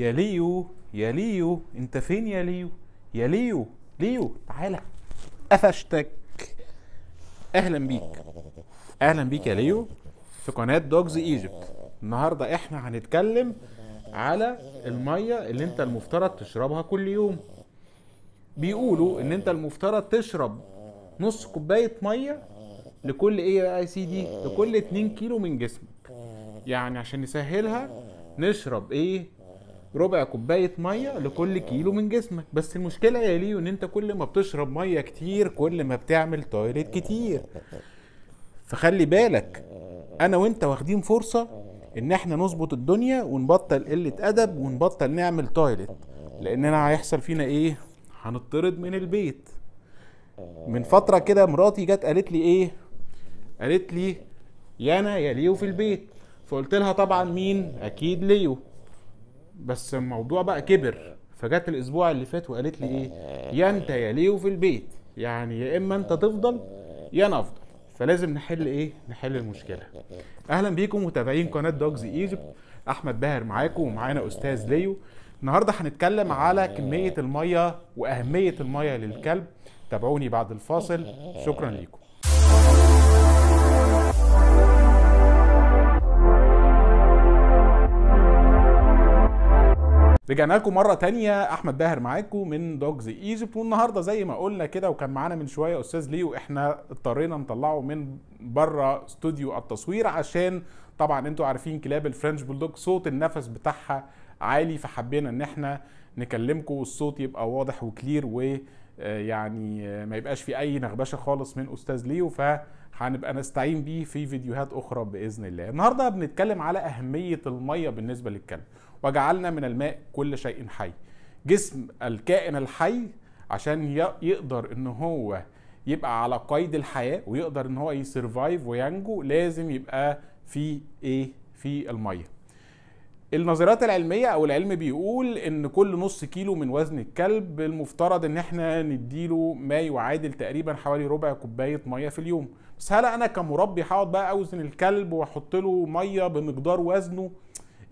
يا ليو يا ليو انت فين يا ليو يا ليو ليو تعالى قفشتك اهلا بيك اهلا بيك يا ليو في قناه دوجز ايجيبت النهارده احنا هنتكلم على الميه اللي انت المفترض تشربها كل يوم بيقولوا ان انت المفترض تشرب نص كوبايه ميه لكل ايه بقى يا سيدي لكل 2 كيلو من جسمك يعني عشان نسهلها نشرب ايه ربع كوبايه ميه لكل كيلو من جسمك بس المشكله يا ليو ان انت كل ما بتشرب ميه كتير كل ما بتعمل تويلت كتير فخلي بالك انا وانت واخدين فرصه ان احنا نظبط الدنيا ونبطل قله ادب ونبطل نعمل تويلت لاننا هيحصل فينا ايه هنطرد من البيت من فتره كده مراتي جت قالت لي ايه قالت لي يانا يا ليو في البيت فقلت لها طبعا مين اكيد ليو بس الموضوع بقى كبر فجت الاسبوع اللي فات وقالت لي ايه يا انت يا ليو في البيت يعني يا اما انت تفضل يا انا افضل فلازم نحل ايه نحل المشكله اهلا بيكم متابعين قناه دوجز ايجيبت احمد باهر معاكم ومعانا استاذ ليو النهارده هنتكلم على كميه الميه واهميه الميه للكلب تابعوني بعد الفاصل شكرا ليكم رجعنا لكم مره تانية احمد باهر معاكم من دوجز ايجيبت والنهارده زي ما قلنا كده وكان معانا من شويه استاذ ليو احنا اضطرينا نطلعه من بره استوديو التصوير عشان طبعا انتوا عارفين كلاب الفرنش بولدوج صوت النفس بتاعها عالي فحبينا ان احنا نكلمكم والصوت يبقى واضح وكلير ويعني آه، آه، ما يبقاش في اي نغبشه خالص من استاذ ليو فهنبقى نستعين بيه في فيديوهات اخرى باذن الله النهارده بنتكلم على اهميه الميه بالنسبه للكلب وجعلنا من الماء كل شيء حي جسم الكائن الحي عشان يقدر ان هو يبقى على قيد الحياه ويقدر ان هو يسرفايف وينجو لازم يبقى في ايه في الميه النظريات العلمية أو العلم بيقول إن كل نص كيلو من وزن الكلب المفترض إن إحنا نديله ما يعادل تقريبا حوالي ربع كوباية مية في اليوم، بس هل أنا كمربي هقعد بقى أوزن الكلب وأحط له مية بمقدار وزنه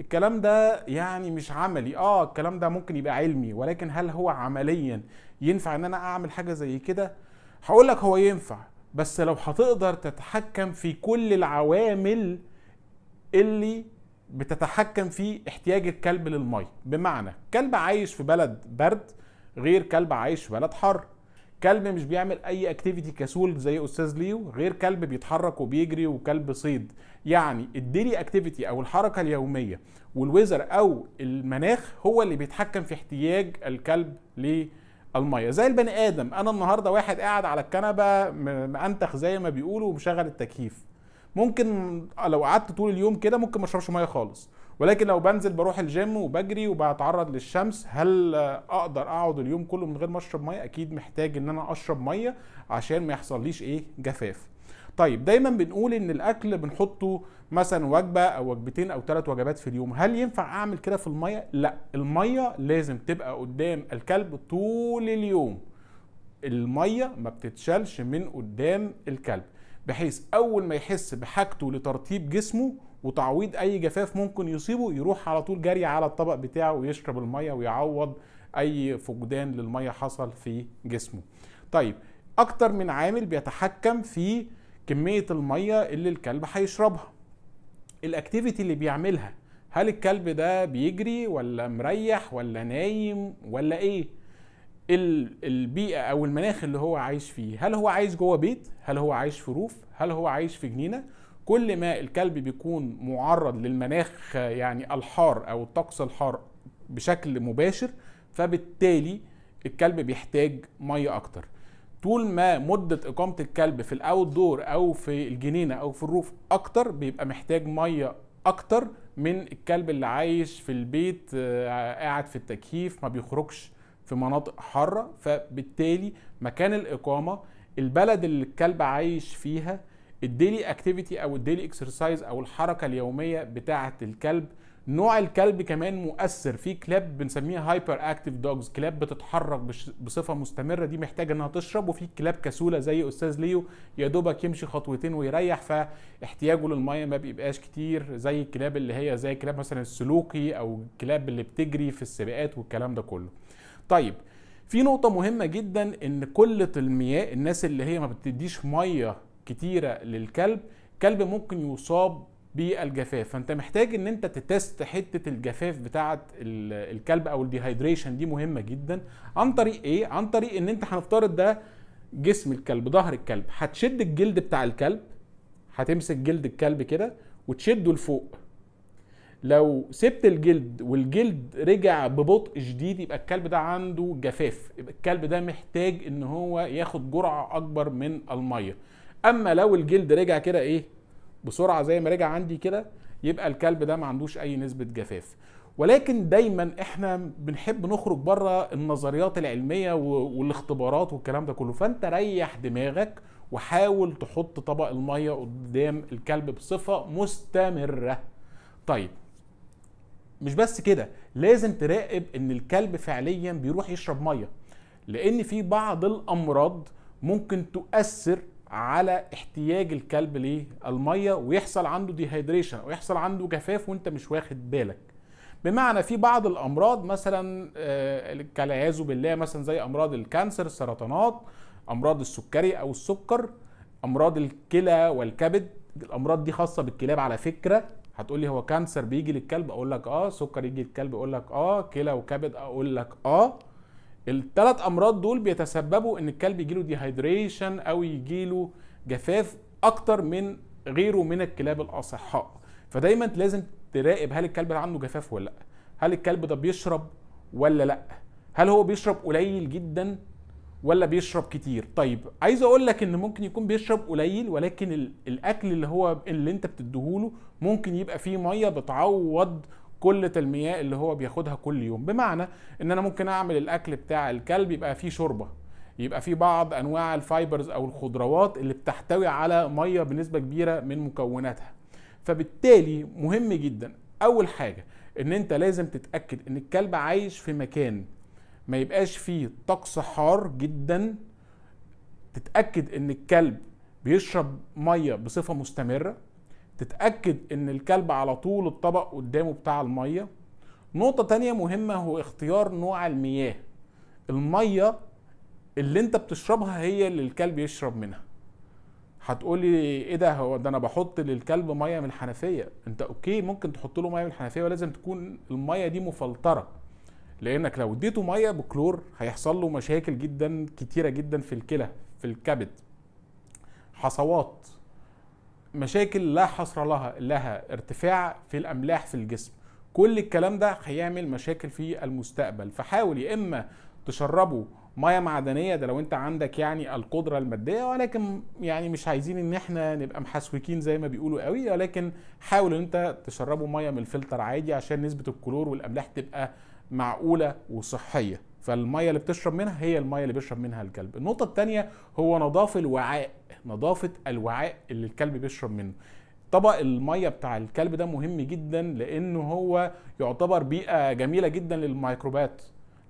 الكلام ده يعني مش عملي اه الكلام ده ممكن يبقى علمي ولكن هل هو عمليا ينفع ان انا اعمل حاجه زي كده هقول لك هو ينفع بس لو هتقدر تتحكم في كل العوامل اللي بتتحكم في احتياج الكلب للميه بمعنى كلب عايش في بلد برد غير كلب عايش في بلد حر كلب مش بيعمل اي اكتيفيتي كسول زي استاذ ليو غير كلب بيتحرك وبيجري وكلب صيد يعني الديلي اكتيفيتي او الحركه اليوميه والويزر او المناخ هو اللي بيتحكم في احتياج الكلب للميه زي البني ادم انا النهارده واحد قاعد على الكنبه مأنتخ زي ما بيقولوا ومشغل التكييف ممكن لو قعدت طول اليوم كده ممكن ما اشربش ميه خالص ولكن لو بنزل بروح الجيم وبجري وبتعرض للشمس هل اقدر اقعد اليوم كله من غير ما اشرب ميه اكيد محتاج ان انا اشرب ميه عشان ما يحصليش ايه جفاف طيب دايما بنقول ان الاكل بنحطه مثلا وجبه او وجبتين او ثلاث وجبات في اليوم هل ينفع اعمل كده في الميه لا الميه لازم تبقى قدام الكلب طول اليوم الميه ما بتتشالش من قدام الكلب بحيث اول ما يحس بحاجته لترطيب جسمه وتعويض اي جفاف ممكن يصيبه يروح على طول جري على الطبق بتاعه ويشرب الميه ويعوض اي فقدان للميه حصل في جسمه طيب اكتر من عامل بيتحكم في كميه الميه اللي الكلب هيشربها الاكتيفيتي اللي بيعملها هل الكلب ده بيجري ولا مريح ولا نايم ولا ايه البيئه او المناخ اللي هو عايش فيه هل هو عايش جوه بيت هل هو عايش في روف هل هو عايش في جنينه كل ما الكلب بيكون معرض للمناخ يعني الحار او الطقس الحار بشكل مباشر فبالتالي الكلب بيحتاج ميه اكتر طول ما مدة إقامة الكلب في الأوت دور أو في الجنينة أو في الروف أكتر بيبقى محتاج مية أكتر من الكلب اللي عايش في البيت آه، قاعد في التكييف ما بيخرجش في مناطق حارة فبالتالي مكان الإقامة البلد اللي الكلب عايش فيها الديلي اكتيفيتي او الديلي اكسرسايز او الحركه اليوميه بتاعه الكلب نوع الكلب كمان مؤثر في كلاب بنسميها هايبر اكتيف دوجز كلاب بتتحرك بصفه مستمره دي محتاجه انها تشرب وفي كلاب كسوله زي استاذ ليو يا دوبك يمشي خطوتين ويريح فاحتياجه للميه ما بيبقاش كتير زي الكلاب اللي هي زي كلاب مثلا السلوكي او الكلاب اللي بتجري في السباقات والكلام ده كله طيب في نقطة مهمة جدا ان كلة المياه الناس اللي هي ما بتديش مية كتيره للكلب الكلب ممكن يصاب بالجفاف فانت محتاج ان انت تتست حته الجفاف بتاعه الكلب او الديهايدريشن دي مهمه جدا عن طريق ايه عن طريق ان انت هنفترض ده جسم الكلب ظهر الكلب هتشد الجلد بتاع الكلب هتمسك جلد الكلب كده وتشده لفوق لو سبت الجلد والجلد رجع ببطء شديد يبقى الكلب ده عنده جفاف يبقى الكلب ده محتاج ان هو ياخد جرعه اكبر من الميه اما لو الجلد رجع كده ايه بسرعه زي ما رجع عندي كده يبقى الكلب ده ما عندوش اي نسبه جفاف ولكن دايما احنا بنحب نخرج بره النظريات العلميه والاختبارات والكلام ده كله فانت ريح دماغك وحاول تحط طبق الميه قدام الكلب بصفه مستمره طيب مش بس كده لازم تراقب ان الكلب فعليا بيروح يشرب ميه لان في بعض الامراض ممكن تؤثر على احتياج الكلب للميه ويحصل عنده ديهايدريشن ويحصل عنده جفاف وانت مش واخد بالك بمعنى في بعض الامراض مثلا آه، كالعياذ بالله مثلا زي امراض الكانسر السرطانات امراض السكري او السكر امراض الكلى والكبد الامراض دي خاصه بالكلاب على فكره هتقول لي هو كانسر بيجي للكلب اقول لك اه سكر يجي للكلب اقول لك اه كلى وكبد اقول لك اه التلات امراض دول بيتسببوا ان الكلب يجيله ديهايدريشن او يجيله جفاف اكتر من غيره من الكلاب الاصحاء فدايما لازم تراقب هل الكلب ده عنده جفاف ولا لا هل الكلب ده بيشرب ولا لا هل هو بيشرب قليل جدا ولا بيشرب كتير طيب عايز اقول لك ان ممكن يكون بيشرب قليل ولكن الاكل اللي هو اللي انت بتديهوله ممكن يبقى فيه ميه بتعوض كل المياه اللي هو بياخدها كل يوم بمعنى ان انا ممكن اعمل الاكل بتاع الكلب يبقى فيه شوربه يبقى فيه بعض انواع الفايبرز او الخضروات اللي بتحتوي على ميه بنسبه كبيره من مكوناتها فبالتالي مهم جدا اول حاجه ان انت لازم تتاكد ان الكلب عايش في مكان ما يبقاش فيه طقس حار جدا تتاكد ان الكلب بيشرب ميه بصفه مستمره تتاكد ان الكلب على طول الطبق قدامه بتاع الميه نقطه تانية مهمه هو اختيار نوع المياه الميه اللي انت بتشربها هي اللي الكلب يشرب منها هتقولي ايه ده هو ده انا بحط للكلب ميه من الحنفيه انت اوكي ممكن تحط له ميه من الحنفيه ولازم تكون الميه دي مفلتره لانك لو اديته ميه بكلور هيحصل له مشاكل جدا كتيره جدا في الكلى في الكبد حصوات مشاكل لا حصر لها لها ارتفاع في الاملاح في الجسم كل الكلام ده هيعمل مشاكل في المستقبل فحاول يا اما تشربه ميه معدنيه ده لو انت عندك يعني القدره الماديه ولكن يعني مش عايزين ان احنا نبقى محسوكين زي ما بيقولوا قوي ولكن حاول ان انت تشربه ميه من الفلتر عادي عشان نسبه الكلور والاملاح تبقى معقوله وصحيه فالميه اللي بتشرب منها هي الميه اللي بيشرب منها الكلب النقطه الثانيه هو نظافه الوعاء نظافه الوعاء اللي الكلب بيشرب منه طبق الميه بتاع الكلب ده مهم جدا لانه هو يعتبر بيئه جميله جدا للميكروبات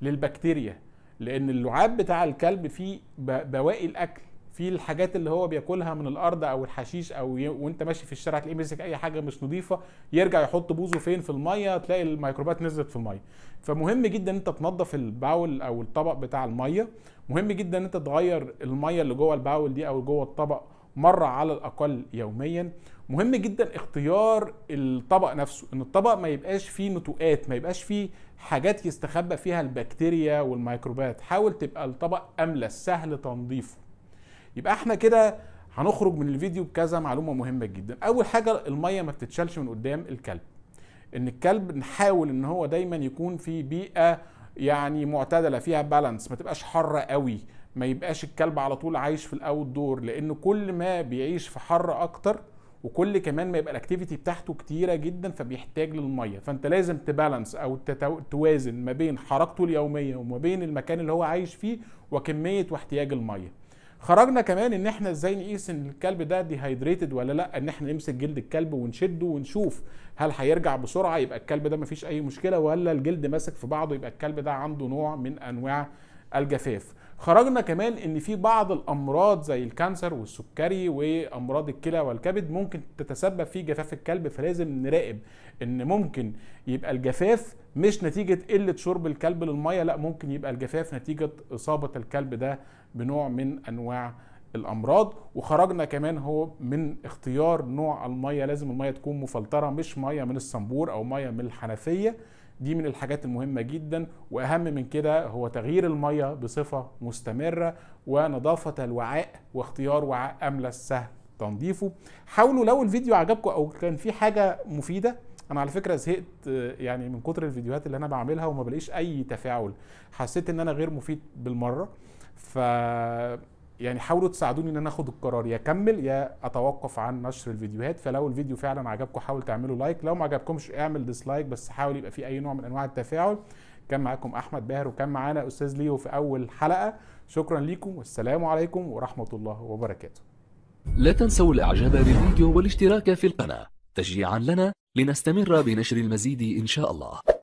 للبكتيريا لان اللعاب بتاع الكلب فيه بواقي الاكل في الحاجات اللي هو بياكلها من الارض او الحشيش او ي... وانت ماشي في الشارع تلاقيه ماسك اي حاجه مش نظيفه يرجع يحط بوزه فين في الميه تلاقي الميكروبات نزلت في الميه فمهم جدا ان انت تنظف الباول او الطبق بتاع الميه مهم جدا ان انت تغير الميه اللي جوه الباول دي او جوه الطبق مره على الاقل يوميا مهم جدا اختيار الطبق نفسه ان الطبق ما يبقاش فيه نتوءات ما يبقاش فيه حاجات يستخبى فيها البكتيريا والميكروبات حاول تبقى الطبق املس سهل تنظيفه يبقى احنا كده هنخرج من الفيديو بكذا معلومه مهمه جدا اول حاجه الميه ما بتتشالش من قدام الكلب ان الكلب نحاول ان هو دايما يكون في بيئه يعني معتدله فيها بالانس ما تبقاش حاره قوي ما يبقاش الكلب على طول عايش في الاوت دور لان كل ما بيعيش في حر اكتر وكل كمان ما يبقى الاكتيفيتي بتاعته كتيره جدا فبيحتاج للميه فانت لازم تبالانس او توازن ما بين حركته اليوميه وما بين المكان اللي هو عايش فيه وكميه واحتياج الميه خرجنا كمان ان احنا ازاي نقيس ان الكلب ده هيدريتد ولا لا ان احنا نمسك جلد الكلب ونشده ونشوف هل هيرجع بسرعه يبقى الكلب ده مفيش اي مشكله ولا الجلد ماسك في بعضه يبقى الكلب ده عنده نوع من انواع الجفاف خرجنا كمان ان في بعض الامراض زي الكانسر والسكري وامراض الكلى والكبد ممكن تتسبب في جفاف الكلب فلازم نراقب ان ممكن يبقى الجفاف مش نتيجه قله شرب الكلب للميه لا ممكن يبقى الجفاف نتيجه اصابه الكلب ده بنوع من انواع الامراض وخرجنا كمان هو من اختيار نوع الميه لازم الميه تكون مفلتره مش ميه من الصنبور او ميه من الحنفيه دي من الحاجات المهمة جدا وأهم من كده هو تغيير المية بصفة مستمرة ونظافة الوعاء واختيار وعاء أملس سهل تنظيفه حاولوا لو الفيديو عجبكم أو كان في حاجة مفيدة انا على فكره زهقت يعني من كتر الفيديوهات اللي انا بعملها وما بلاقيش اي تفاعل حسيت ان انا غير مفيد بالمره ف يعني حاولوا تساعدوني ان انا اخد القرار يا اكمل يا اتوقف عن نشر الفيديوهات فلو الفيديو فعلا عجبكم حاول تعملوا لايك لو ما عجبكمش اعمل ديسلايك بس حاول يبقى في اي نوع من انواع التفاعل كان معاكم احمد باهر وكان معانا استاذ ليو في اول حلقه شكرا ليكم والسلام عليكم ورحمه الله وبركاته لا تنسوا الاعجاب بالفيديو والاشتراك في القناه تشجيعا لنا لنستمر بنشر المزيد ان شاء الله